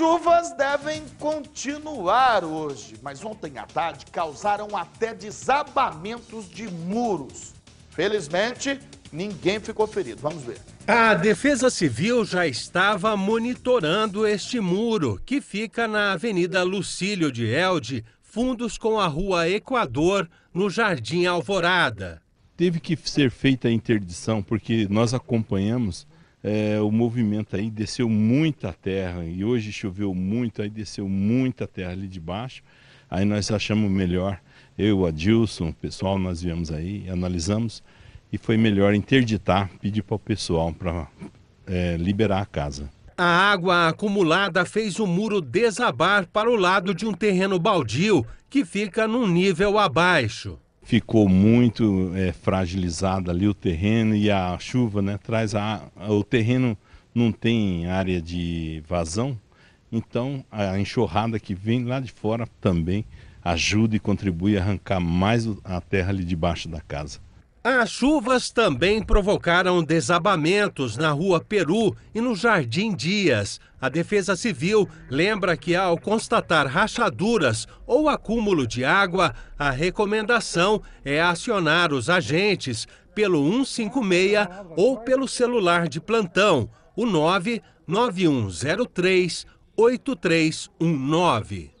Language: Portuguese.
Chuvas devem continuar hoje, mas ontem à tarde causaram até desabamentos de muros. Felizmente, ninguém ficou ferido. Vamos ver. A Defesa Civil já estava monitorando este muro, que fica na Avenida Lucílio de Elde, fundos com a Rua Equador, no Jardim Alvorada. Teve que ser feita a interdição, porque nós acompanhamos é, o movimento aí desceu muita terra e hoje choveu muito, aí desceu muita terra ali de baixo. Aí nós achamos melhor, eu, Adilson, o pessoal, nós viemos aí, analisamos e foi melhor interditar, pedir para o pessoal para é, liberar a casa. A água acumulada fez o muro desabar para o lado de um terreno baldio que fica num nível abaixo ficou muito é, fragilizado ali o terreno e a chuva né, traz a, o terreno não tem área de vazão, então a enxurrada que vem lá de fora também ajuda e contribui a arrancar mais a terra ali debaixo da casa. As chuvas também provocaram desabamentos na Rua Peru e no Jardim Dias. A Defesa Civil lembra que, ao constatar rachaduras ou acúmulo de água, a recomendação é acionar os agentes pelo 156 ou pelo celular de plantão, o 99103 8319.